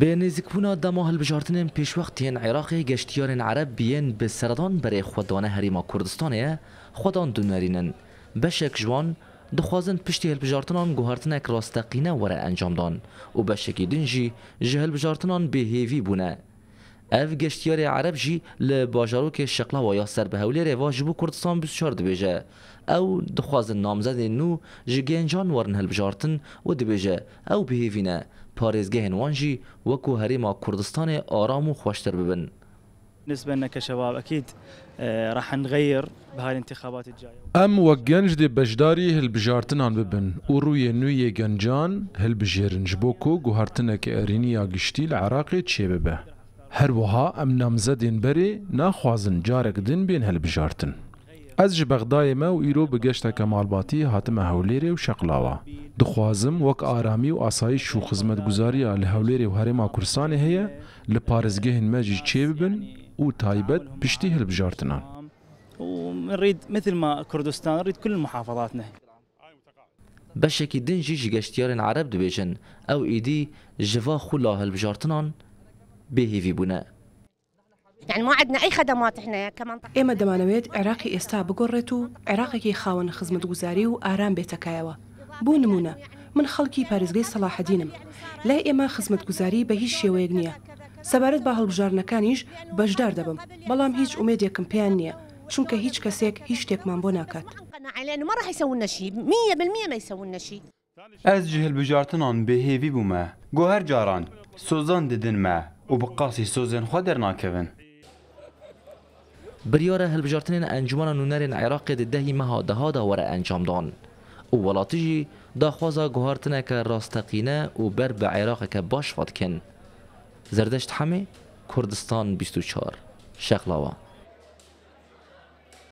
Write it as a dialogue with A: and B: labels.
A: به نزیکبونا دما هلبژارتنên pêşwextiyên Iraqê geştiyarên Ereb biyên bi seredan berê xwedane Herêma Kurdistanê ye xwedan dunerînin. Beşek ji wan dixwazin piştî hilbijartinan guhartinek rasteqîne were encam dan û beşekî din jî ji hilbijartinan bêhêvî bûne. اف گشتیار عرب جی لباجاروک شقلا و یا سر به هولی رواج بو کردستان بس چار دبیجه او دخواز نامزد نو جی گنجان ورن هلبجارتن و دبیجه او بهیوینه پارێزگە هێنوانجی وەکو هەرێما کوردستانی ئارام و خۆشتر ببن. نسبة لنا كشباب أكيد راح نغير بهالانتخابات الجاية
B: أم وجنج دي بجداري هالبجارتن عن ببن وروي نوية جنجان هالبجيرنج بوكو جوهرتنك أرينيا قشتي العراقي تشيببه هر وها ام نامزدین بری نخوازن جارک دن بین بێن هەلبژارتن. ئەس ji ما و ایرو بگشت گەشتەکە ماڵباتی هاتمە هەولێرێ و شقلاوا دخوازم وک آرامی و ئاسایش شو خزمت گزاری لە هەولێرێ و هرم کوردستانی هیا لپارزگه پارێزگەهن جی چی ببن و تایبت پشتی هەلبژارتنان.
A: ڕید مثلما کوردستان ڕید کل محافظات نه. بەشێکی دنجی ji گەشتیارên عرب dibêjin او êdî ji va xula hilbijartinan به في بناء
C: يعني ما عندنا اي خدمات احنا كمنطقه اما دمانەوێت عراقی ئێستا بگۆڕێت و عێراقێکی خاوەن خزمەت گوزاری و ئارام بێتەکایەوە بۆ نمونە من خەڵکی پارێزگەی سەلاحەدینم لای ئێمە خزمەت گوزاری بە هیچ شێوەیەک نییە سەبارەت بە هەڵبژارنەکانیش بەشدار دەبم بەڵام هیچ ما راح نییە لنا هیچ 100% ما شتێکمان لنا ناکات
B: از جهل بژارتنان بهيفي بوومە جوهر جاران سوزان ددن ما و بقاسی سوزن خود در ناکوین
A: بریاره هلبجارتنین انجمان نونرین عراق دهی مها دها داوره انجام دان او ولاتجی دا خوزا گوهارتنه که راستقینه و بر به عراق که باش فاد کن زردشت همه کردستان 24 شغلاوه